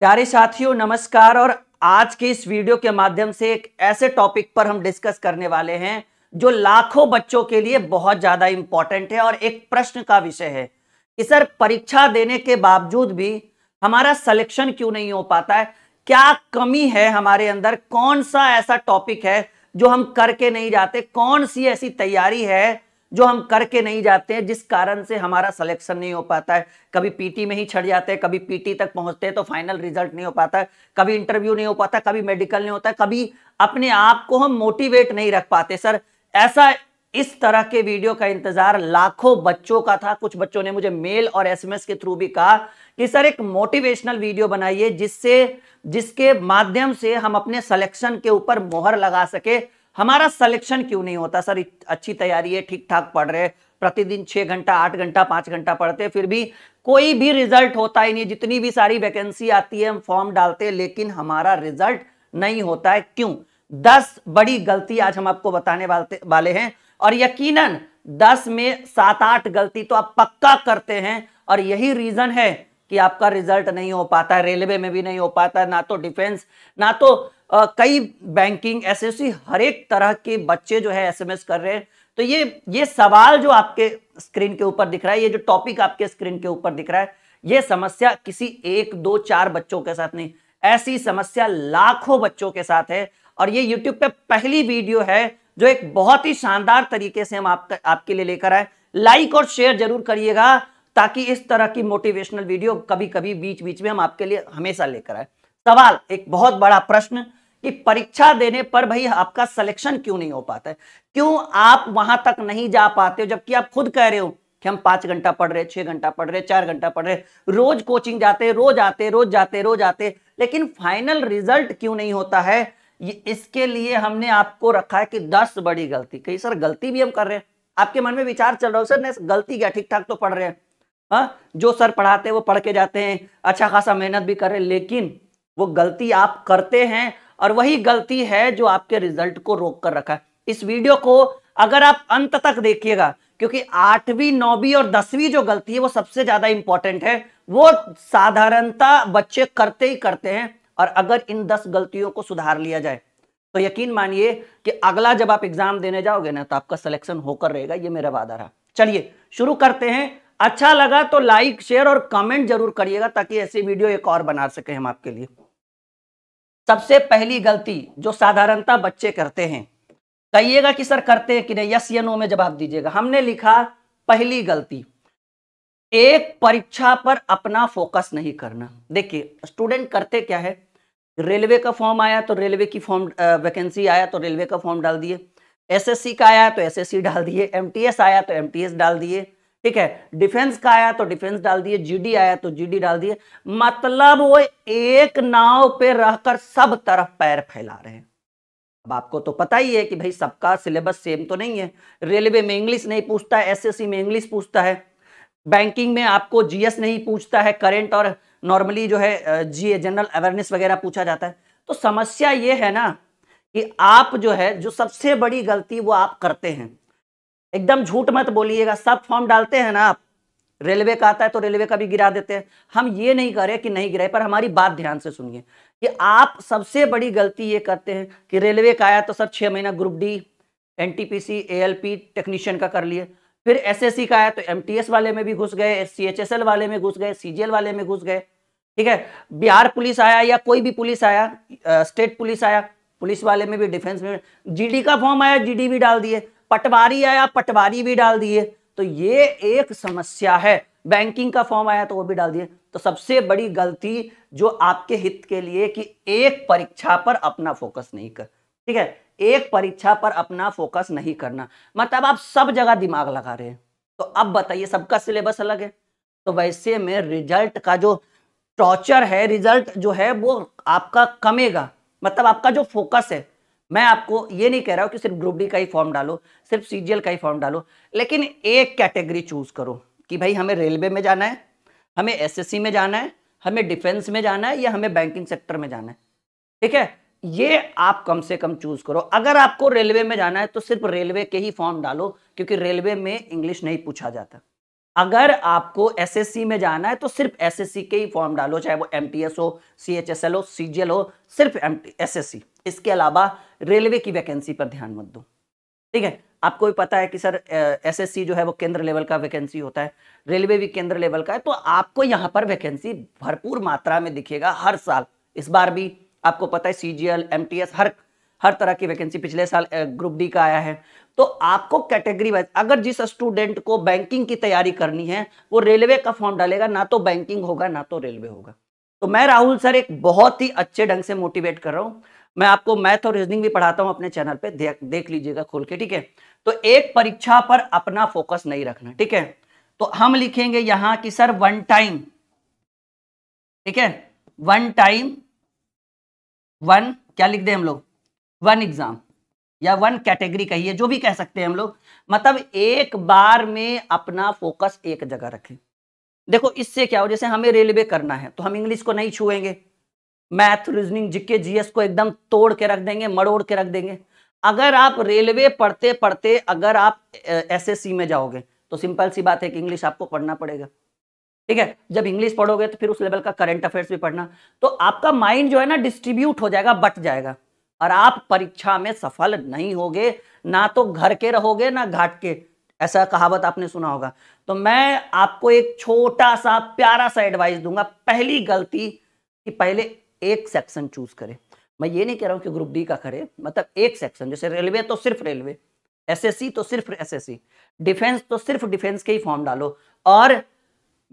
प्यारे साथियों नमस्कार और आज के इस वीडियो के माध्यम से एक ऐसे टॉपिक पर हम डिस्कस करने वाले हैं जो लाखों बच्चों के लिए बहुत ज़्यादा इंपॉर्टेंट है और एक प्रश्न का विषय है कि सर परीक्षा देने के बावजूद भी हमारा सिलेक्शन क्यों नहीं हो पाता है क्या कमी है हमारे अंदर कौन सा ऐसा टॉपिक है जो हम करके नहीं जाते कौन सी ऐसी तैयारी है जो हम करके नहीं जाते हैं जिस कारण से हमारा सिलेक्शन नहीं हो पाता है कभी पीटी में ही छड़ जाते हैं कभी पीटी तक पहुंचते हैं तो फाइनल रिजल्ट नहीं हो पाता है कभी इंटरव्यू नहीं हो पाता कभी मेडिकल नहीं होता कभी अपने आप को हम मोटिवेट नहीं रख पाते सर ऐसा इस तरह के वीडियो का इंतजार लाखों बच्चों का था कुछ बच्चों ने मुझे मेल और एसएमएस के थ्रू भी कहा कि सर एक मोटिवेशनल वीडियो बनाइए जिससे जिसके माध्यम से हम अपने सिलेक्शन के ऊपर मोहर लगा सके हमारा सिलेक्शन क्यों नहीं होता सर अच्छी तैयारी है ठीक ठाक पढ़ रहे प्रतिदिन छः घंटा आठ घंटा पाँच घंटा पढ़ते फिर भी कोई भी रिजल्ट होता ही नहीं जितनी भी सारी वैकेंसी आती है हम फॉर्म डालते हैं लेकिन हमारा रिजल्ट नहीं होता है क्यों दस बड़ी गलती आज हम आपको बताने वाले वाले हैं और यकीनन दस में सात आठ गलती तो आप पक्का करते हैं और यही रीजन है कि आपका रिजल्ट नहीं हो पाता है रेलवे में भी नहीं हो पाता है ना तो डिफेंस ना तो आ, कई बैंकिंग एसएससी हर एक तरह के बच्चे जो है एसएमएस कर रहे हैं तो ये ये सवाल जो आपके स्क्रीन के ऊपर दिख रहा है ये जो टॉपिक आपके स्क्रीन के ऊपर दिख रहा है ये समस्या किसी एक दो चार बच्चों के साथ नहीं ऐसी समस्या लाखों बच्चों के साथ है और ये यूट्यूब पे पहली वीडियो है जो एक बहुत ही शानदार तरीके से हम आपका आपके लिए लेकर आए लाइक और शेयर जरूर करिएगा ताकि इस तरह की मोटिवेशनल वीडियो कभी कभी बीच बीच में हम आपके लिए हमेशा लेकर आए सवाल एक बहुत बड़ा प्रश्न कि परीक्षा देने पर भाई आपका सिलेक्शन क्यों नहीं हो पाता है क्यों आप वहां तक नहीं जा पाते हो जबकि आप खुद कह रहे हो कि हम पांच घंटा पढ़ रहे छह घंटा पढ़ रहे चार घंटा पढ़ रहे रोज कोचिंग जाते रोज आते रोज जाते रोज आते लेकिन फाइनल रिजल्ट क्यों नहीं होता है ये इसके लिए हमने आपको रखा है कि दस बड़ी गलती कही सर गलती भी हम कर रहे हैं आपके मन में विचार चल रहा हो सर नहीं गलती क्या ठीक ठाक तो पढ़ रहे हैं हाँ जो सर पढ़ाते हैं वो पढ़ के जाते हैं अच्छा खासा मेहनत भी कर रहे हैं लेकिन वो गलती आप करते हैं और वही गलती है जो आपके रिजल्ट को रोक कर रखा है इस वीडियो को अगर आप अंत तक देखिएगा क्योंकि आठवीं नौवीं और दसवीं जो गलती है वो सबसे ज्यादा इंपॉर्टेंट है वो साधारणता बच्चे करते ही करते हैं और अगर इन दस गलतियों को सुधार लिया जाए तो यकीन मानिए कि अगला जब आप एग्जाम देने जाओगे ना तो आपका सिलेक्शन होकर रहेगा ये मेरा वादा रहा चलिए शुरू करते हैं अच्छा लगा तो लाइक शेयर और कमेंट जरूर करिएगा ताकि ऐसी वीडियो एक और बना सके हम आपके लिए सबसे पहली गलती जो साधारणता बच्चे करते हैं कहिएगा कि सर करते हैं कि नहीं यस या नो में जवाब दीजिएगा हमने लिखा पहली गलती एक परीक्षा पर अपना फोकस नहीं करना देखिए स्टूडेंट करते क्या है रेलवे का फॉर्म आया तो रेलवे की फॉर्म वैकेंसी आया तो रेलवे का फॉर्म डाल दिए एसएससी का आया तो एसएससी डाल दिए एमटीएस आया तो एमटीएस डाल दिए ठीक है डिफेंस का आया तो डिफेंस डाल दिए जीडी आया तो जीडी डाल दिए मतलब वो एक नाव पे रहकर सब तरफ पैर फैला रहे हैं अब आपको तो पता ही है कि भाई सबका सिलेबस सेम तो नहीं है रेलवे में इंग्लिश नहीं पूछता है एसएससी में इंग्लिश पूछता है बैंकिंग में आपको जीएस नहीं पूछता है करेंट और नॉर्मली जो है जीए जनरल अवेयरनेस वगैरह पूछा जाता है तो समस्या ये है ना कि आप जो है जो सबसे बड़ी गलती वो आप करते हैं एकदम झूठ मत बोलिएगा सब फॉर्म डालते हैं ना आप रेलवे का आता है तो रेलवे का भी गिरा देते हैं हम ये नहीं कह रहे कि नहीं गिराए पर हमारी बात ध्यान से सुनिए कि आप सबसे बड़ी गलती ये करते हैं कि रेलवे का आया तो सर छः महीना group D N T P C A L P technician का कर लिए फिर एस एस सी का आया तो एम टी एस वाले में भी घुस गए सी एच एस एल वाले में घुस गए सी जी एल वाले में घुस गए ठीक है बिहार पुलिस आया या कोई भी पुलिस आया स्टेट पुलिस आया पुलिस वाले में भी डिफेंस में डी का फॉर्म आया डी भी डाल दिए पटवारी आया पटवारी भी डाल दिए तो ये एक समस्या है बैंकिंग का फॉर्म आया तो वो भी डाल दिए तो सबसे बड़ी गलती जो आपके हित के लिए कि एक परीक्षा पर अपना फोकस नहीं कर ठीक है एक परीक्षा पर अपना फोकस नहीं करना मतलब आप सब जगह दिमाग लगा रहे हैं तो अब बताइए सबका सिलेबस अलग है तो वैसे में रिजल्ट का जो टॉर्चर है रिजल्ट जो है वो आपका कमेगा मतलब आपका जो फोकस है मैं आपको ये नहीं कह रहा हूँ कि सिर्फ ग्रुप डी का ही फॉर्म डालो सिर्फ सीजीएल का ही फॉर्म डालो लेकिन एक कैटेगरी चूज करो कि भाई हमें रेलवे में जाना है हमें एसएससी में जाना है हमें डिफेंस में जाना है या हमें बैंकिंग सेक्टर में जाना है ठीक है ये आप कम से कम चूज करो अगर आपको रेलवे में जाना है तो सिर्फ रेलवे के ही फॉर्म डालो क्योंकि रेलवे में इंग्लिश नहीं पूछा जाता अगर आपको एसएससी में जाना है तो सिर्फ एसएससी के ही फॉर्म डालो चाहे वो एमटीएस हो सीएचएसएल हो सीजीएल हो सिर्फ एसएससी इसके अलावा रेलवे की वैकेंसी पर ध्यान मत दो ठीक है आपको भी पता है कि सर एसएससी जो है वो केंद्र लेवल का वैकेंसी होता है रेलवे भी केंद्र लेवल का है तो आपको यहाँ पर वैकेंसी भरपूर मात्रा में दिखेगा हर साल इस बार भी आपको पता है सीजीएल एमटीएस हर हर तरह की वैकेंसी पिछले साल ग्रुप डी का आया है तो आपको कैटेगरी वाइज अगर जिस स्टूडेंट को बैंकिंग की तैयारी करनी है वो रेलवे का फॉर्म डालेगा ना तो बैंकिंग होगा ना तो रेलवे होगा तो मैं राहुल सर एक बहुत ही अच्छे ढंग से मोटिवेट कर रहा हूँ मैं आपको मैथ और रीजनिंग भी पढ़ाता हूं अपने चैनल पे देख देख लीजिएगा खोल के ठीक है तो एक परीक्षा पर अपना फोकस नहीं रखना ठीक है तो हम लिखेंगे यहां कि सर वन टाइम ठीक है वन टाइम वन क्या लिख दे हम लोग वन एग्जाम या वन कैटेगरी कहिए जो भी कह सकते हैं हम लोग मतलब एक बार में अपना फोकस एक जगह रखें देखो इससे क्या हो जैसे हमें रेलवे करना है तो हम इंग्लिश को नहीं छुएंगे मैथ रीजनिंग जीके जीएस को एकदम तोड़ के रख देंगे मड़ोड़ के रख देंगे अगर आप रेलवे पढ़ते पढ़ते अगर आप एसएससी में जाओगे तो सिंपल सी बात है कि इंग्लिश आपको पढ़ना पड़ेगा ठीक है जब इंग्लिश पढ़ोगे तो फिर उस लेवल का करंट अफेयर्स भी पढ़ना तो आपका माइंड जो है ना डिस्ट्रीब्यूट हो जाएगा बट जाएगा और आप परीक्षा में सफल नहीं होगे ना तो घर के रहोगे ना घाट के ऐसा कहावत आपने सुना होगा तो मैं आपको एक छोटा सा प्यारा सा एडवाइस दूंगा पहली गलती कि पहले एक सेक्शन चूज करे मैं ये नहीं कह रहा हूँ कि ग्रुप डी का करे मतलब एक सेक्शन जैसे रेलवे तो सिर्फ रेलवे एसएससी तो सिर्फ एसएससी डिफेंस तो सिर्फ डिफेंस के ही फॉर्म डालो और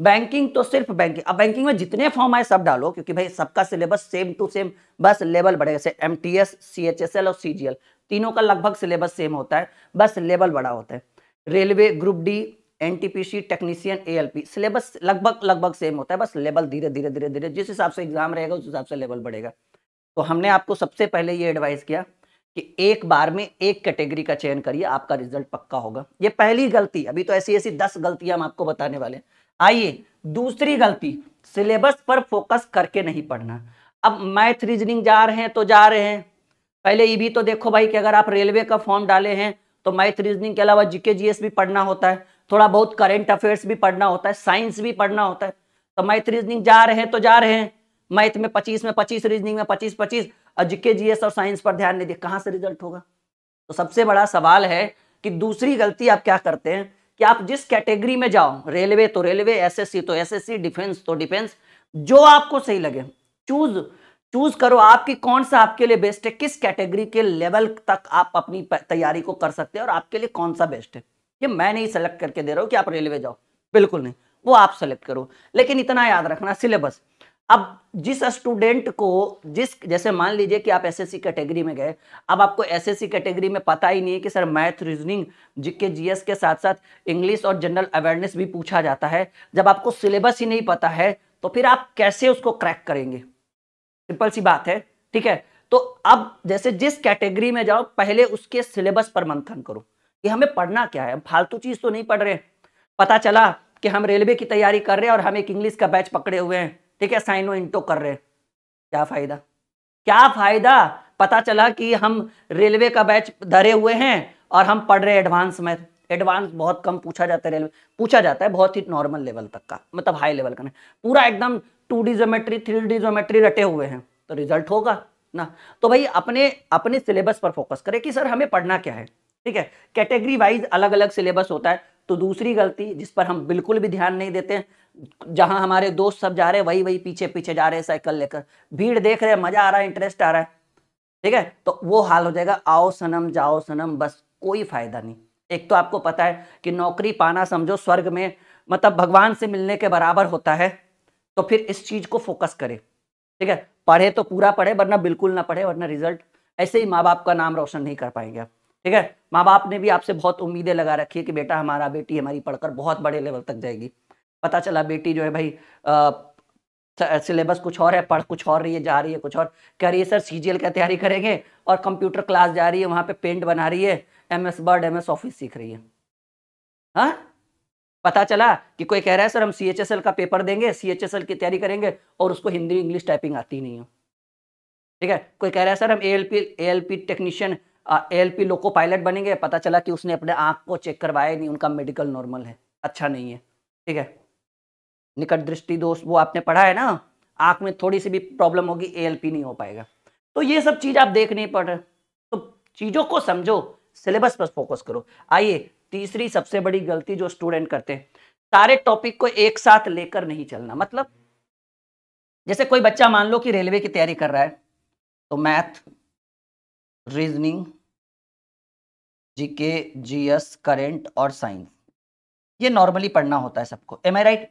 बैंकिंग तो सिर्फ बैंकिंग अब बैंकिंग में जितने फॉर्म आए सब डालो क्योंकि भाई सबका सिलेबस सेम टू सेम बस लेवल बढ़ेगा जैसे M T S C H S L और सी जी एल तीनों का लगभग सिलेबस सेम होता है बस लेवल बड़ा होता है railway group D N technician ए सिलेबस लगभग लगभग सेम होता है बस लेवल धीरे धीरे धीरे धीरे जिस हिसाब से एग्जाम रहेगा उस हिसाब से लेवल बढ़ेगा तो हमने आपको सबसे पहले ये एडवाइस किया कि एक बार में एक कैटेगरी का चयन करिए आपका रिजल्ट पक्का होगा ये पहली गलती अभी तो ऐसी ऐसी दस गलतियां हम आपको बताने वाले आइए दूसरी गलती सिलेबस पर फोकस करके नहीं पढ़ना अब मैथ रीजनिंग जा रहे हैं तो जा रहे हैं पहले ये भी तो देखो भाई कि अगर आप रेलवे का फॉर्म डाले हैं तो मैथ रीजनिंग के अलावा जीके जीएस भी पढ़ना होता है थोड़ा बहुत करेंट अफेयर्स भी पढ़ना होता है साइंस भी पढ़ना होता है तो मैथ रीजनिंग जा रहे हैं तो जा रहे हैं मैथ में पच्चीस में पच्चीस रीजनिंग में पच्चीस पच्चीस और जीके जीएस और साइंस पर ध्यान नहीं दिया कहाँ से रिजल्ट होगा तो सबसे बड़ा सवाल है कि दूसरी गलती आप क्या करते हैं कि आप जिस कैटेगरी में जाओ रेलवे तो रेलवे एसएससी तो एसएससी डिफेंस तो डिफेंस जो आपको सही लगे चूज चूज करो आपकी कौन सा आपके लिए बेस्ट है किस कैटेगरी के लेवल तक आप अपनी तैयारी को कर सकते हैं और आपके लिए कौन सा बेस्ट है कि मैं नहीं सेलेक्ट करके दे रहा हूँ कि आप रेलवे जाओ बिल्कुल नहीं वो आप सेलेक्ट करो लेकिन इतना याद रखना सिलेबस अब जिस स्टूडेंट को जिस जैसे मान लीजिए कि आप एसएससी कैटेगरी में गए अब आपको एसएससी कैटेगरी में पता ही नहीं है कि सर मैथ रीजनिंग के जीएस के साथ साथ इंग्लिश और जनरल अवेयरनेस भी पूछा जाता है जब आपको सिलेबस ही नहीं पता है तो फिर आप कैसे उसको क्रैक करेंगे सिंपल सी बात है ठीक है तो अब जैसे जिस कैटेगरी में जाओ पहले उसके सिलेबस पर मंथन करो कि हमें पढ़ना क्या है फालतू चीज़ तो नहीं पढ़ रहे पता चला कि हम रेलवे की तैयारी कर रहे हैं और हम एक इंग्लिश का बैच पकड़े हुए हैं ठीक है साइनो इंटो कर रहे हैं क्या फ़ायदा क्या फ़ायदा पता चला कि हम रेलवे का बैच धरे हुए हैं और हम पढ़ रहे हैं एडवांस मैथ एडवांस बहुत कम पूछा जाता है रेलवे पूछा जाता है बहुत ही नॉर्मल लेवल तक का मतलब हाई लेवल का नहीं पूरा एकदम two D geometry three D geometry रटे हुए हैं तो रिजल्ट होगा ना तो भाई अपने अपने सिलेबस पर फोकस करें कि सर हमें पढ़ना क्या है ठीक है कैटेगरी वाइज अलग अलग सिलेबस होता है तो दूसरी गलती जिस पर हम बिल्कुल भी ध्यान नहीं देते जहां हमारे दोस्त सब जा रहे हैं वही वही पीछे पीछे जा रहे हैं साइकिल लेकर भीड़ देख रहे हैं मजा आ रहा है इंटरेस्ट आ रहा है ठीक है तो वो हाल हो जाएगा आओ सनम जाओ सनम बस कोई फायदा नहीं एक तो आपको पता है कि नौकरी पाना समझो स्वर्ग में मतलब भगवान से मिलने के बराबर होता है तो फिर इस चीज को फोकस करें ठीक है पढ़े तो पूरा पढ़े वरना बिल्कुल ना पढ़े वरना रिजल्ट ऐसे ही माँ बाप का नाम रोशन नहीं कर पाएंगे आप ठीक है माँ बाप ने भी आपसे बहुत उम्मीदें लगा रखी है कि बेटा हमारा बेटी हमारी पढ़कर बहुत बड़े लेवल तक जाएगी पता चला बेटी जो है भाई सिलेबस कुछ और है पढ़ कुछ और रही है जा रही है कुछ और कह रही है सर सी का तैयारी करेंगे और कंप्यूटर क्लास जा रही है वहाँ पे पेंट बना रही है M S word M S office सीख रही है हाँ पता चला कि कोई कह रहा है सर हम सी एच एस एल का पेपर देंगे सी एच एस एल की तैयारी करेंगे और उसको हिंदी इंग्लिश टाइपिंग आती नहीं है ठीक है कोई कह रहा है सर हम A L P A L P technician L P loco pilot बनेंगे पता चला कि उसने अपने आँख को चेक करवाया नहीं उनका मेडिकल नॉर्मल है अच्छा नहीं है ठीक है निकट दृष्टि दोष वो आपने पढ़ा है ना आँख में थोड़ी सी भी प्रॉब्लम होगी ए नहीं हो पाएगा तो ये सब चीज़ आप देख नहीं पड़ रहे तो चीज़ों को समझो सिलेबस पर फोकस करो आइए तीसरी सबसे बड़ी गलती जो स्टूडेंट करते हैं सारे टॉपिक को एक साथ लेकर नहीं चलना मतलब जैसे कोई बच्चा मान लो कि रेलवे की तैयारी कर रहा है तो math reasoning GK GS G S current और साइंस ये नॉर्मली पढ़ना होता है सबको एम आई राइट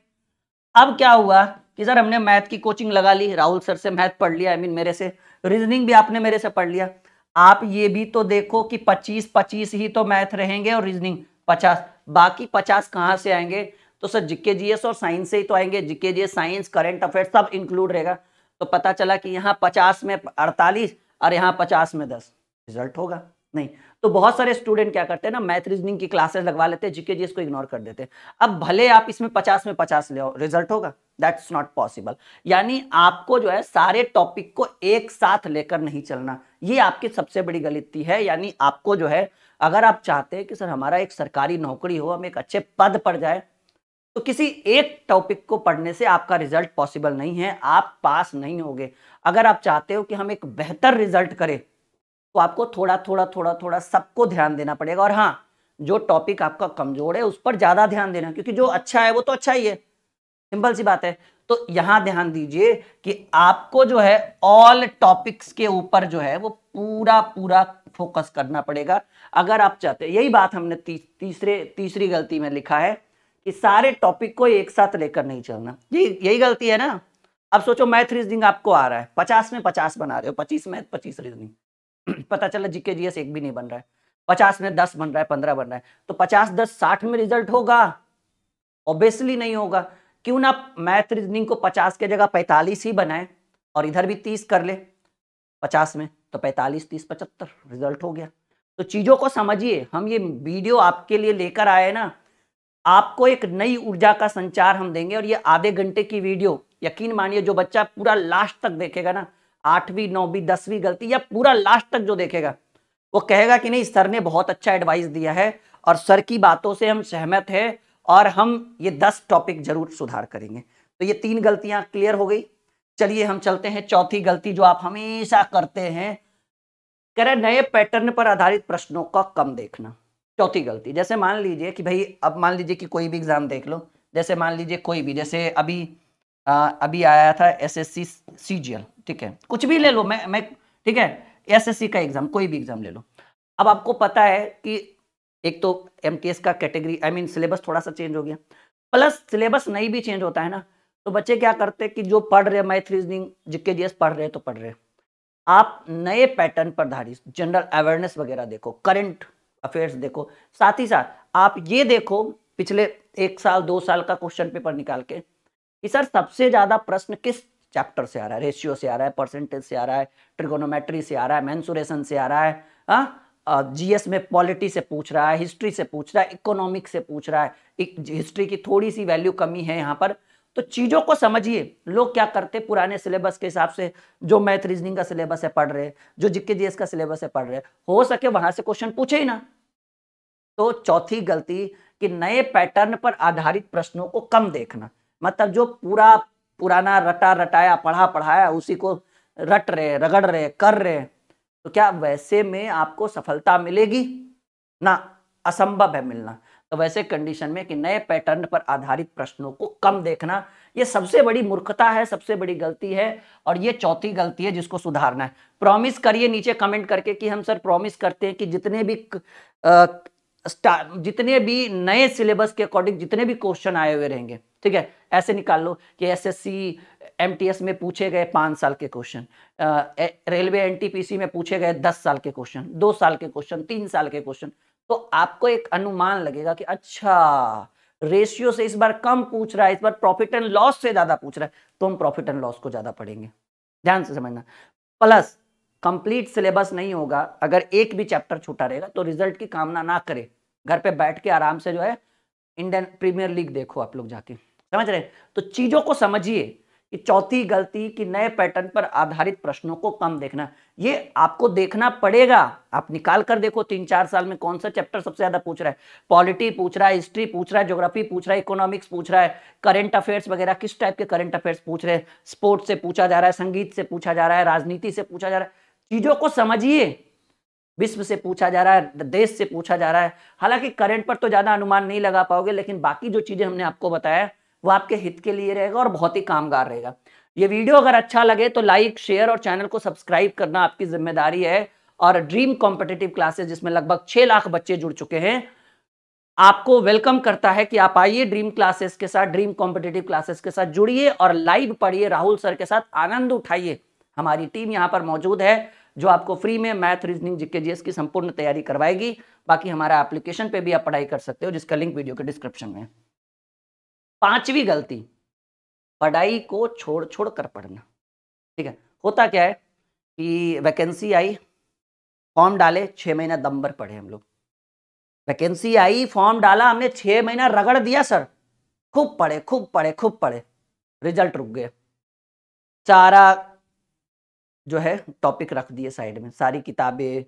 अब क्या हुआ कि सर हमने मैथ की कोचिंग लगा ली राहुल सर से मैथ पढ़ लिया आई I मीन mean, मेरे से रीजनिंग भी आपने मेरे से पढ़ लिया आप ये भी तो देखो कि 25 25 ही तो मैथ रहेंगे और रीजनिंग 50 बाकी 50 कहाँ से आएंगे तो सर जीके जीएस और साइंस से ही तो आएंगे GK GS science current affair सब इंक्लूड रहेगा तो पता चला कि यहाँ पचास में अड़तालीस और यहाँ पचास में दस रिजल्ट होगा नहीं तो बहुत सारे स्टूडेंट क्या करते हैं ना मैथ रीजनिंग की क्लासेस लगवा लेते हैं जीके जी इसको इग्नोर कर देते हैं अब भले आप इसमें पचास में पचास ले आओ रिजल्ट होगा दैट्स नॉट पॉसिबल यानी आपको जो है सारे टॉपिक को एक साथ लेकर नहीं चलना ये आपकी सबसे बड़ी गलती है यानी आपको जो है अगर आप चाहते हैं कि सर हमारा एक सरकारी नौकरी हो हम एक अच्छे पद पर जाए तो किसी एक टॉपिक को पढ़ने से आपका रिजल्ट पॉसिबल नहीं है आप पास नहीं होगे अगर आप चाहते हो कि हम एक बेहतर रिजल्ट करें तो आपको थोड़ा थोड़ा थोड़ा थोड़ा सबको ध्यान देना पड़ेगा और हाँ जो टॉपिक आपका कमजोर है उस पर ज्यादा ध्यान देना क्योंकि जो अच्छा है वो तो अच्छा ही है सिंपल सी बात है तो यहां ध्यान दीजिए कि आपको जो है ऑल टॉपिक्स के ऊपर जो है वो पूरा पूरा फोकस करना पड़ेगा अगर आप चाहते यही बात हमने ती, तीसरे तीसरी गलती में लिखा है कि सारे टॉपिक को एक साथ लेकर नहीं चलना ये यही गलती है ना अब सोचो मैथ रीजनिंग आपको आ रहा है पचास में पचास बना रहे हो पच्चीस मैथ पच्चीस रीजनिंग पता चला जीके जीएस एक भी नहीं बन रहा है पचास में दस बन रहा है पंद्रह बन रहा है तो पचास दस साठ में रिजल्ट होगा ऑब्वियसली नहीं होगा क्यों ना मैथ रीजनिंग को पचास के जगह पैंतालीस ही बनाए और इधर भी तीस कर ले पचास में तो पैंतालीस तीस पचहत्तर रिजल्ट हो गया तो चीज़ों को समझिए हम ये वीडियो आपके लिए लेकर आए ना आपको एक नई ऊर्जा का संचार हम देंगे और ये आधे घंटे की वीडियो यकीन मानिए जो बच्चा पूरा लास्ट तक देखेगा ना आठवीं नौवीं दसवीं गलती या पूरा लास्ट तक जो देखेगा वो कहेगा कि नहीं सर ने बहुत अच्छा एडवाइस दिया है और सर की बातों से हम सहमत है और हम ये दस टॉपिक जरूर सुधार करेंगे तो ये तीन गलतियां क्लियर हो गई चलिए हम चलते हैं चौथी गलती जो आप हमेशा करते हैं कह रहे नए पैटर्न पर आधारित प्रश्नों का कम देखना चौथी गलती जैसे मान लीजिए कि भाई अब मान लीजिए कि कोई भी एग्जाम देख लो जैसे मान लीजिए कोई भी जैसे अभी आ, अभी आया था S S C C G L ठीक है कुछ भी ले लो मैं मैं ठीक है एस एस सी का एग्ज़ाम कोई भी एग्ज़ाम ले लो अब आपको पता है कि एक तो एम टी एस का कैटेगरी आई मीन सिलेबस थोड़ा सा चेंज हो गया प्लस सिलेबस नहीं भी चेंज होता है ना तो बच्चे क्या करते हैं कि जो पढ़ रहे मैथ रीजनिंग जिके जी पढ़ रहे तो पढ़ रहे आप नए पैटर्न पर धारित जनरल अवेयरनेस वगैरह देखो करंट अफेयर्स देखो साथ ही साथ आप ये देखो पिछले एक साल दो साल का क्वेश्चन पेपर निकाल के कि सर सबसे ज़्यादा प्रश्न किस चैप्टर से आ रहा है रेशियो से आ रहा है परसेंटेज से आ रहा है ट्रिगोनोमेट्री से आ रहा है मैंसुरेशन से आ रहा है जीएस हाँ? में पॉलिटी से पूछ रहा है हिस्ट्री से पूछ रहा है इकोनॉमिक से पूछ रहा है हिस्ट्री की थोड़ी सी वैल्यू कमी है यहाँ पर तो चीज़ों को समझिए लोग क्या करते पुराने सिलेबस के हिसाब से जो मैथ रीजनिंग का सिलेबस है पढ़ रहे जो जिक्के जीएस का सिलेबस है पढ़ रहे हो सके वहां से क्वेश्चन पूछे ही ना तो चौथी गलती कि नए पैटर्न पर आधारित प्रश्नों को कम देखना मतलब जो पूरा पुराना रटा रटाया पढ़ा पढ़ाया उसी को रट रहे रगड़ रहे कर रहे तो क्या वैसे में आपको सफलता मिलेगी ना असंभव है मिलना तो वैसे कंडीशन में कि नए पैटर्न पर आधारित प्रश्नों को कम देखना ये सबसे बड़ी मूर्खता है सबसे बड़ी गलती है और ये चौथी गलती है जिसको सुधारना है प्रॉमिस करिए नीचे कमेंट करके कि हम सर प्रॉमिस करते हैं कि जितने भी आ, जितने भी नए सिलेबस के अकॉर्डिंग जितने भी क्वेश्चन आए हुए रहेंगे ठीक है ऐसे निकाल लो कि एसएससी एमटीएस में पूछे गए पाँच साल के क्वेश्चन रेलवे एनटीपीसी में पूछे गए दस साल के क्वेश्चन दो साल के क्वेश्चन तीन साल के क्वेश्चन तो आपको एक अनुमान लगेगा कि अच्छा रेशियो से इस बार कम पूछ रहा है इस बार प्रॉफिट एंड लॉस से ज्यादा पूछ रहा है तो हम प्रॉफिट एंड लॉस को ज्यादा पढ़ेंगे ध्यान से समझना प्लस कंप्लीट सिलेबस नहीं होगा अगर एक भी चैप्टर छूटा रहेगा तो रिजल्ट की कामना ना करें घर पे बैठ के आराम से जो है इंडियन प्रीमियर लीग देखो आप लोग जाके समझ रहे तो चीजों को समझिए कि चौथी गलती कि नए पैटर्न पर आधारित प्रश्नों को कम देखना ये आपको देखना पड़ेगा आप निकाल कर देखो तीन चार साल में कौन सा चैप्टर सबसे ज्यादा पूछ रहा है पॉलिटी पूछ रहा है हिस्ट्री पूछ रहा है ज्योग्राफी पूछ रहा है इकोनॉमिक्स पूछ रहा है करंट अफेयर्स वगैरह किस टाइप के करंट अफेयर्स पूछ रहे हैं स्पोर्ट्स से पूछा जा रहा है संगीत से पूछा जा रहा है राजनीति से पूछा जा रहा है चीजों को समझिए विश्व से पूछा जा रहा है देश से पूछा जा रहा है हालांकि करंट पर तो ज्यादा अनुमान नहीं लगा पाओगे लेकिन बाकी जो चीजें हमने आपको बताया वो आपके हित के लिए रहेगा और बहुत ही कामगार रहेगा ये वीडियो अगर अच्छा लगे तो लाइक शेयर और चैनल को सब्सक्राइब करना आपकी जिम्मेदारी है और ड्रीम कॉम्पिटेटिव क्लासेज जिसमें लगभग छह लाख बच्चे जुड़ चुके हैं आपको वेलकम करता है कि आप आइए ड्रीम क्लासेस के साथ ड्रीम कॉम्पिटेटिव क्लासेस के साथ जुड़िए और लाइव पढ़िए राहुल सर के साथ आनंद उठाइए हमारी टीम यहाँ पर मौजूद है जो आपको फ्री में मैथ रीजनिंग जीके जीएस की संपूर्ण तैयारी करवाएगी बाकी हमारा एप्लीकेशन पे भी आप पढ़ाई कर सकते हो जिसका लिंक वीडियो के डिस्क्रिप्शन में पांचवी गलती पढ़ाई को छोड़ छोड़ कर पढ़ना ठीक है होता क्या है कि वैकेंसी आई फॉर्म डाले छः महीना दम भर पढ़े हम लोग वैकेंसी आई फॉर्म डाला हमने छः महीना रगड़ दिया सर खूब पढ़े खूब पढ़े खूब पढ़े रिजल्ट रुक गए सारा जो है टॉपिक रख दिए साइड में सारी किताबें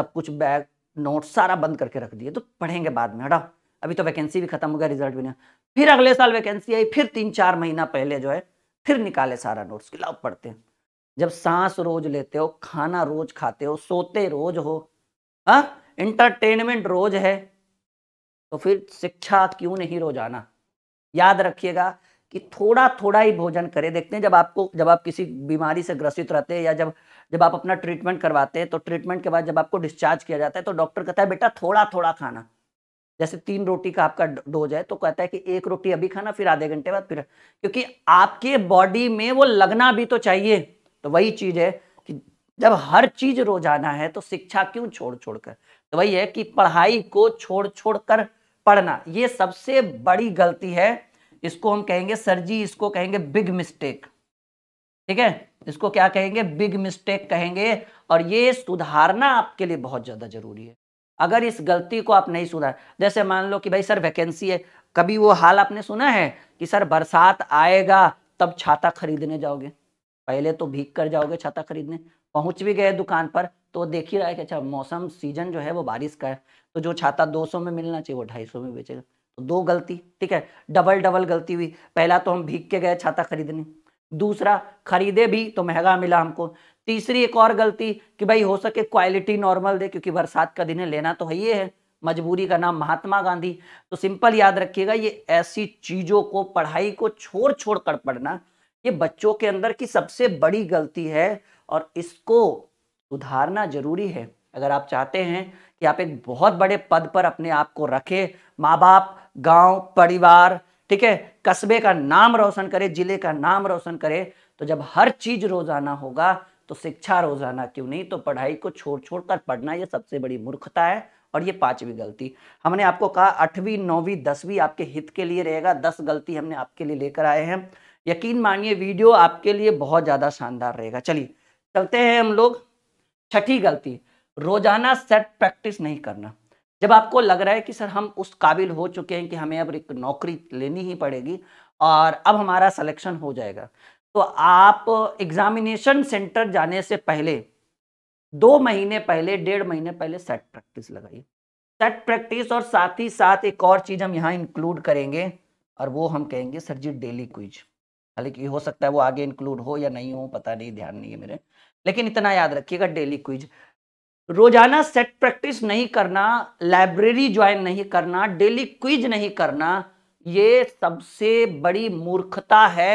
सब कुछ बैग नोट्स सारा बंद करके रख दिए तो पढ़ेंगे बाद में हटाओ अभी तो वैकेंसी भी खत्म हो गया रिजल्ट भी नहीं फिर अगले साल वैकेंसी आई फिर तीन चार महीना पहले जो है फिर निकाले सारा नोट्स की लाभ पढ़ते हैं जब सांस रोज लेते हो खाना रोज खाते हो सोते रोज हो इंटरटेनमेंट हाँ, रोज है तो फिर शिक्षा क्यों नहीं रोज आना याद रखिएगा कि थोड़ा थोड़ा ही भोजन करें देखते हैं जब आपको जब आप किसी बीमारी से ग्रसित रहते हैं या जब जब आप अपना ट्रीटमेंट करवाते हैं तो ट्रीटमेंट के बाद जब आपको डिस्चार्ज किया जाता है तो डॉक्टर कहता है बेटा थोड़ा थोड़ा खाना जैसे तीन रोटी का आपका डोज है तो कहता है कि एक रोटी अभी खाना फिर आधे घंटे बाद फिर क्योंकि आपके बॉडी में वो लगना भी तो चाहिए तो वही चीज़ है कि जब हर चीज़ रोजाना है तो शिक्षा क्यों छोड़ छोड़ कर तो वही है कि पढ़ाई को छोड़ छोड़ कर पढ़ना ये सबसे बड़ी गलती है इसको हम कहेंगे सर जी इसको कहेंगे बिग मिस्टेक ठीक है इसको क्या कहेंगे बिग मिस्टेक कहेंगे और ये सुधारना आपके लिए बहुत ज़्यादा ज़रूरी है अगर इस गलती को आप नहीं सुधार जैसे मान लो कि भाई सर वैकेंसी है कभी वो हाल आपने सुना है कि सर बरसात आएगा तब छाता खरीदने जाओगे पहले तो भीग कर जाओगे छाता खरीदने पहुंच भी गए दुकान पर तो देख ही रहा है कि अच्छा मौसम सीजन जो है वो बारिश का है तो जो छाता 200 में मिलना चाहिए वो ढाई में बेचेगा तो दो गलती ठीक है डबल डबल गलती हुई पहला तो हम भीग के गए छाता खरीदने दूसरा खरीदे भी तो महंगा मिला हमको तीसरी एक और गलती कि भाई हो सके क्वालिटी नॉर्मल दे क्योंकि बरसात का दिन है लेना तो है ये है मजबूरी का नाम महात्मा गांधी तो सिंपल याद रखिएगा ये ऐसी चीज़ों को पढ़ाई को छोड़ छोड़ कर पढ़ना ये बच्चों के अंदर की सबसे बड़ी गलती है और इसको सुधारना जरूरी है अगर आप चाहते हैं कि आप एक बहुत बड़े पद पर अपने आप को रखें माँ बाप गांव परिवार ठीक है कस्बे का नाम रोशन करें जिले का नाम रोशन करें तो जब हर चीज़ रोज़ाना होगा तो शिक्षा रोजाना क्यों नहीं तो पढ़ाई को छोड़ छोड़ कर पढ़ना ये सबसे बड़ी मूर्खता है और ये पांचवी गलती हमने आपको कहा आठवीं नौवीं दसवीं आपके हित के लिए रहेगा दस गलती हमने आपके लिए लेकर आए हैं यकीन मानिए वीडियो आपके लिए बहुत ज़्यादा शानदार रहेगा चलिए चलते हैं हम लोग छठी गलती रोजाना सेट प्रैक्टिस नहीं करना जब आपको लग रहा है कि सर हम उस काबिल हो चुके हैं कि हमें अब एक नौकरी लेनी ही पड़ेगी और अब हमारा सिलेक्शन हो जाएगा तो आप एग्जामिनेशन सेंटर जाने से पहले दो महीने पहले डेढ़ महीने पहले सेट प्रैक्टिस लगाइए सेट प्रैक्टिस और साथ ही साथ एक और चीज़ हम यहाँ इंक्लूड करेंगे और वो हम कहेंगे सर जी डेली क्विज हालांकि हो सकता है वो आगे इंक्लूड हो या नहीं हो पता नहीं ध्यान नहीं है मेरे लेकिन इतना याद रखिएगा डेली क्विज रोजाना सेट प्रैक्टिस नहीं करना लाइब्रेरी ज्वाइन नहीं करना डेली क्विज नहीं करना ये सबसे बड़ी मूर्खता है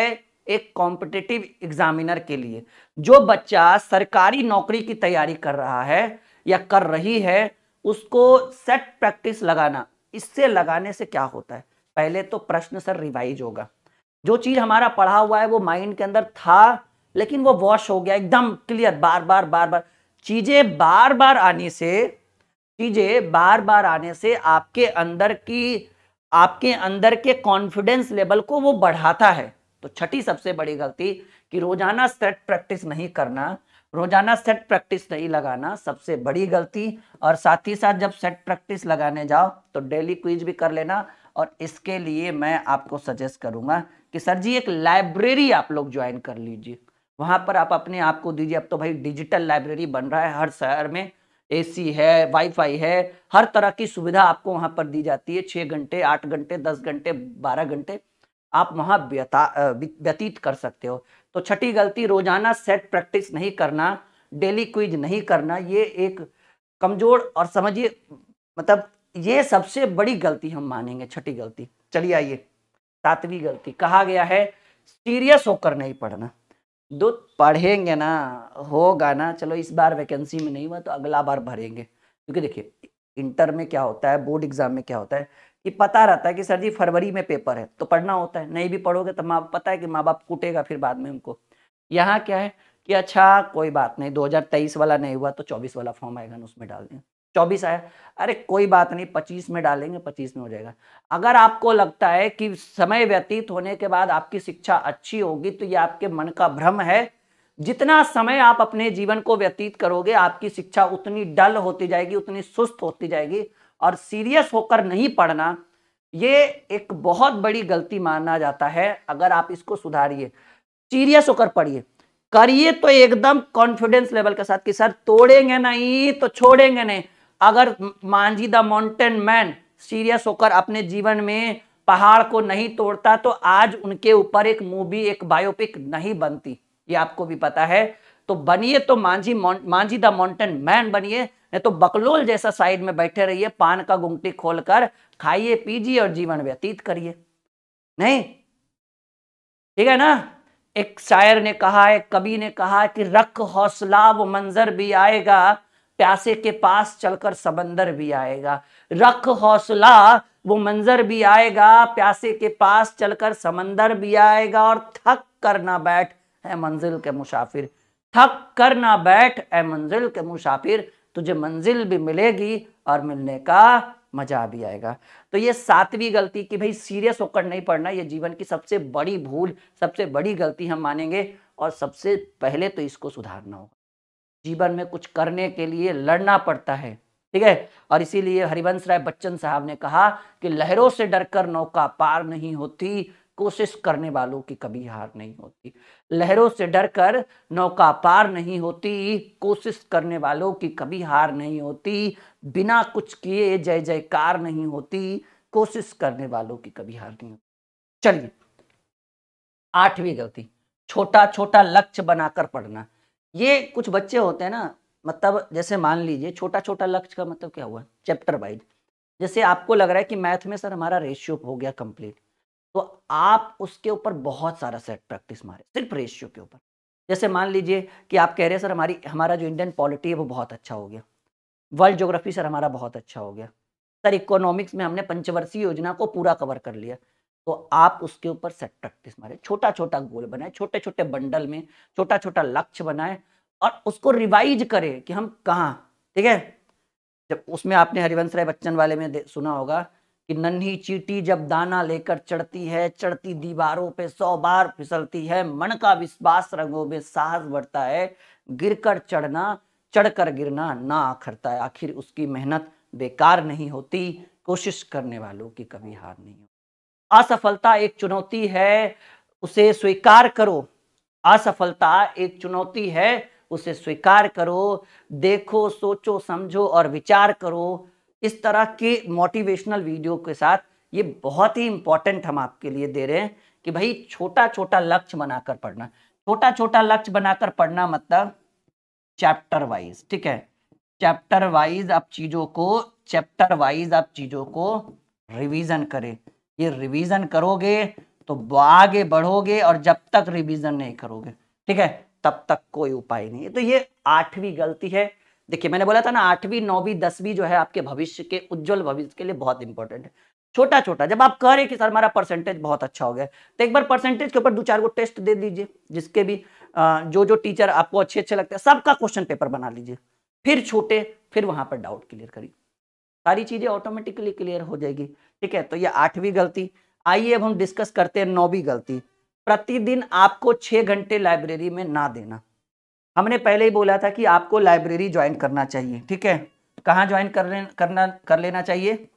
एक कॉम्पिटिटिव एग्जामिनर के लिए जो बच्चा सरकारी नौकरी की तैयारी कर रहा है या कर रही है उसको सेट प्रैक्टिस लगाना इससे लगाने से क्या होता है पहले तो प्रश्न सर रिवाइज होगा जो चीज़ हमारा पढ़ा हुआ है वो माइंड के अंदर था लेकिन वो वॉश हो गया एकदम क्लियर बार बार बार बार चीज़ें बार बार आने से चीज़ें बार बार आने से आपके अंदर की आपके अंदर के कॉन्फिडेंस लेवल को वो बढ़ाता है तो छठी सबसे बड़ी गलती कि रोजाना सेट प्रैक्टिस नहीं करना रोजाना सेट प्रैक्टिस नहीं लगाना सबसे बड़ी गलती और साथ ही साथ जब सेट प्रैक्टिस लगाने जाओ तो डेली क्विज भी कर लेना और इसके लिए मैं आपको सजेस्ट करूंगा कि सर जी एक लाइब्रेरी आप लोग ज्वाइन कर लीजिए वहां पर आप अपने आप को दीजिए अब तो भाई डिजिटल लाइब्रेरी बन रहा है हर शहर में एसी है वाईफाई है हर तरह की सुविधा आपको वहां पर दी जाती है छः घंटे आठ घंटे दस घंटे बारह घंटे आप वहाँ व्यतीत कर सकते हो तो छठी गलती रोजाना सेट प्रैक्टिस नहीं करना डेली क्विज नहीं करना ये एक कमज़ोर और समझिए मतलब ये सबसे बड़ी गलती हम मानेंगे छठी गलती चलिए आइए सातवीं गलती कहा गया है सीरियस होकर नहीं पढ़ना दो पढ़ेंगे ना होगा ना चलो इस बार वैकेंसी में नहीं हुआ तो अगला बार भरेंगे क्योंकि देखिए इंटर में क्या होता है बोर्ड एग्जाम में क्या होता है कि पता रहता है कि सर जी फरवरी में पेपर है तो पढ़ना होता है नहीं भी पढ़ोगे तो माँ पता है कि माँ बाप कूटेगा फिर बाद में उनको यहाँ क्या है कि अच्छा कोई बात नहीं 2023 वाला नहीं हुआ तो 24 वाला फॉर्म आएगा ना उसमें डाल देंगे चौबीस आया अरे कोई बात नहीं पच्चीस में डालेंगे पच्चीस में हो जाएगा अगर आपको लगता है कि समय व्यतीत होने के बाद आपकी शिक्षा अच्छी होगी तो ये आपके मन का भ्रम है जितना समय आप अपने जीवन को व्यतीत करोगे आपकी शिक्षा उतनी डल होती जाएगी उतनी सुस्त होती जाएगी और सीरियस होकर नहीं पढ़ना ये एक बहुत बड़ी गलती माना जाता है अगर आप इसको सुधारिए सीरियस होकर पढ़िए करिए तो एकदम कॉन्फिडेंस लेवल के साथ कि सर तोड़ेंगे नहीं तो छोड़ेंगे नहीं अगर Manjhi the mountain man serious होकर अपने जीवन में पहाड़ को नहीं तोड़ता तो आज उनके ऊपर एक मूवी एक बायोपिक नहीं बनती ये आपको भी पता है तो बनिए तो Manjhi Manjhi the mountain man बनिए नहीं तो बकलोल जैसा साइड में बैठे रहिए पान का गुमटी खोलकर खाइए पीजिए और जीवन व्यतीत करिए नहीं ठीक है ना एक शायर ने कहा एक कवि ने कहा कि रख हौसला वो मंजर भी आएगा प्यासे के पास चलकर समंदर भी आएगा रख हौसला वो मंजर भी आएगा प्यासे के पास चलकर समंदर भी आएगा और थक कर ना बैठ है मंजिल के मुसाफिर थक कर ना बैठ ए मंजिल के मुसाफिर तुझे मंजिल भी मिलेगी और मिलने का मजा भी आएगा तो ये सातवीं गलती कि भाई सीरियस होकर नहीं पढ़ना ये जीवन की सबसे बड़ी भूल सबसे बड़ी गलती हम मानेंगे और सबसे पहले तो इसको सुधारना होगा जीवन में कुछ करने के लिए लड़ना पड़ता है ठीक है और इसीलिए हरिवंश राय बच्चन साहब ने कहा कि लहरों से डरकर नौका पार नहीं होती कोशिश करने वालों की कभी हार नहीं होती लहरों से डरकर नौका पार नहीं होती कोशिश करने वालों की कभी हार नहीं होती बिना कुछ किए जय जयकार नहीं होती कोशिश करने वालों की कभी हार नहीं होती चलिए आठवीं गलती छोटा छोटा लक्ष्य बनाकर पढ़ना ये कुछ बच्चे होते हैं ना मतलब जैसे मान लीजिए छोटा छोटा लक्ष्य का मतलब क्या हुआ चैप्टर वाइज जैसे आपको लग रहा है कि मैथ में सर हमारा रेशियो हो गया कंप्लीट तो आप उसके ऊपर बहुत सारा सेट प्रैक्टिस मारे सिर्फ रेशियो के ऊपर जैसे मान लीजिए कि आप कह रहे हैं सर हमारी हमारा जो इंडियन पॉलिटी है वो बहुत अच्छा हो गया वर्ल्ड जोग्राफी सर हमारा बहुत अच्छा हो गया सर इकोनॉमिक्स में हमने पंचवर्षीय योजना को पूरा कवर कर लिया तो आप उसके ऊपर सेट प्रैक्टिस मारे छोटा छोटा गोल बनाए छोटे छोटे बंडल में छोटा छोटा लक्ष्य बनाए और उसको रिवाइज करें कि हम कहाँ ठीक है जब उसमें आपने हरिवंश राय बच्चन वाले में सुना होगा कि नन्ही चीटी जब दाना लेकर चढ़ती है चढ़ती दीवारों पे सौ बार फिसलती है मन का विश्वास रंगों में साहस बढ़ता है गिरकर चढ़ना चढ़कर गिरना ना आखरता है आखिर उसकी मेहनत बेकार नहीं होती कोशिश करने वालों की कभी हार नहीं होती असफलता एक चुनौती है उसे स्वीकार करो असफलता एक चुनौती है उसे स्वीकार करो देखो सोचो समझो और विचार करो इस तरह के मोटिवेशनल वीडियो के साथ ये बहुत ही इंपॉर्टेंट हम आपके लिए दे रहे हैं कि भाई छोटा छोटा लक्ष्य बनाकर पढ़ना छोटा छोटा लक्ष्य बनाकर पढ़ना मतलब चैप्टर वाइज ठीक है चैप्टर वाइज आप चीजों को चैप्टर वाइज आप चीजों को रिवीजन करें ये रिवीजन करोगे तो आगे बढ़ोगे और जब तक रिवीजन नहीं करोगे ठीक है तब तक कोई उपाय नहीं है तो ये आठवीं गलती है देखिए मैंने बोला था ना आठवीं नौवीं दसवीं जो है आपके भविष्य के उज्जवल भविष्य के लिए बहुत इंपॉर्टेंट है छोटा छोटा जब आप कह रहे कि सर हमारा परसेंटेज बहुत अच्छा हो गया तो एक बार परसेंटेज के ऊपर दो चार को टेस्ट दे दीजिए जिसके भी जो जो टीचर आपको अच्छे अच्छे लगते हैं सबका क्वेश्चन पेपर बना लीजिए फिर छोटे फिर वहां पर डाउट क्लियर करिए सारी चीजें ऑटोमेटिकली क्लियर हो जाएगी ठीक है तो ये आठवीं गलती आइए अब हम डिस्कस करते हैं नौवीं गलती प्रतिदिन आपको छः घंटे लाइब्रेरी में ना देना हमने पहले ही बोला था कि आपको लाइब्रेरी ज्वाइन करना चाहिए ठीक है कहाँ ज्वाइन कर ले, करना कर लेना चाहिए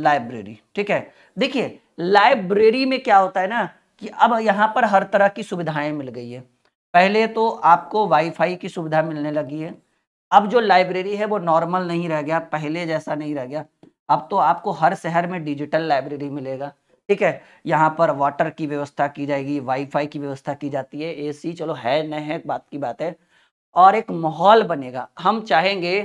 लाइब्रेरी ठीक है देखिए लाइब्रेरी में क्या होता है ना कि अब यहाँ पर हर तरह की सुविधाएं मिल गई है पहले तो आपको वाईफाई की सुविधा मिलने लगी है अब जो लाइब्रेरी है वो नॉर्मल नहीं रह गया पहले जैसा नहीं रह गया अब तो आपको हर शहर में डिजिटल लाइब्रेरी मिलेगा ठीक है यहाँ पर वाटर की व्यवस्था की जाएगी वाईफाई की व्यवस्था की जाती है एसी चलो है न है बात की बात है और एक माहौल बनेगा हम चाहेंगे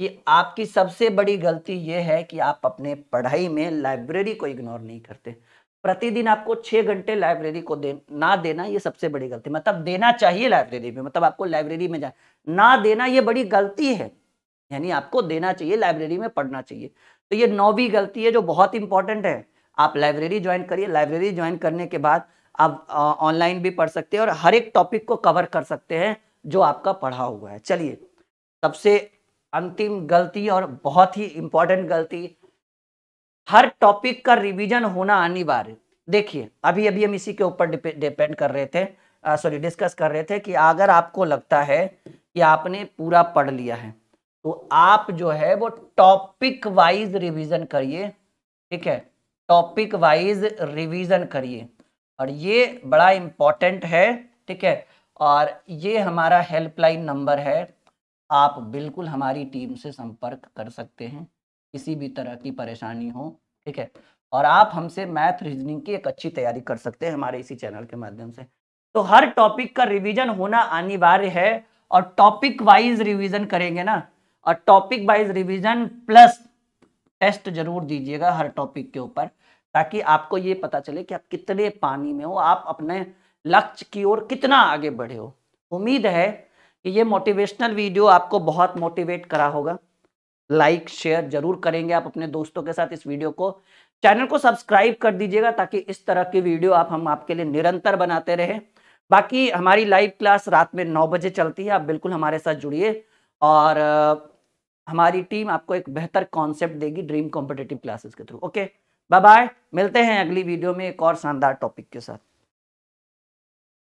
कि आपकी सबसे बड़ी गलती ये है कि आप अपने पढ़ाई में लाइब्रेरी को इग्नोर नहीं करते प्रतिदिन आपको छः घंटे लाइब्रेरी को दे ना देना ये सबसे बड़ी गलती मतलब देना चाहिए लाइब्रेरी में मतलब आपको लाइब्रेरी में जा ना देना ये बड़ी गलती है यानी आपको देना चाहिए लाइब्रेरी में पढ़ना चाहिए तो ये नौवीं गलती है जो बहुत इंपॉर्टेंट है आप लाइब्रेरी ज्वाइन करिए लाइब्रेरी ज्वाइन करने के बाद आप ऑनलाइन भी पढ़ सकते हैं और हर एक टॉपिक को कवर कर सकते हैं जो आपका पढ़ा हुआ है चलिए सबसे अंतिम गलती और बहुत ही इंपॉर्टेंट गलती हर टॉपिक का रिवीजन होना अनिवार्य देखिए अभी अभी हम इसी के ऊपर डिपेंड कर रहे थे सॉरी डिस्कस कर रहे थे कि अगर आपको लगता है कि आपने पूरा पढ़ लिया है तो आप जो है वो टॉपिक वाइज रिवीजन करिए ठीक है टॉपिक वाइज रिवीजन करिए और ये बड़ा इंपॉर्टेंट है ठीक है और ये हमारा हेल्पलाइन नंबर है आप बिल्कुल हमारी टीम से संपर्क कर सकते हैं किसी भी तरह की परेशानी हो ठीक है और आप हमसे मैथ रीजनिंग की एक अच्छी तैयारी कर सकते हैं हमारे इसी चैनल के माध्यम से तो हर टॉपिक का रिवीजन होना अनिवार्य है और टॉपिक वाइज रिवीजन करेंगे ना और topic wise revision plus test जरूर दीजिएगा हर टॉपिक के ऊपर ताकि आपको ये पता चले कि आप कितने पानी में हो आप अपने लक्ष्य की ओर कितना आगे बढ़े हो उम्मीद है कि ये मोटिवेशनल वीडियो आपको बहुत मोटिवेट करा होगा लाइक शेयर जरूर करेंगे आप अपने दोस्तों के साथ इस वीडियो को चैनल को सब्सक्राइब कर दीजिएगा ताकि इस तरह की वीडियो आप हम आपके लिए निरंतर बनाते रहे बाकी हमारी लाइव क्लास रात में नौ बजे चलती है आप बिल्कुल हमारे साथ जुड़िए और हमारी टीम आपको एक बेहतर कॉन्सेप्ट देगी ड्रीम कॉम्पिटेटिव क्लासेस के थ्रू ओके बाय बाय मिलते हैं अगली वीडियो में एक और शानदार टॉपिक के साथ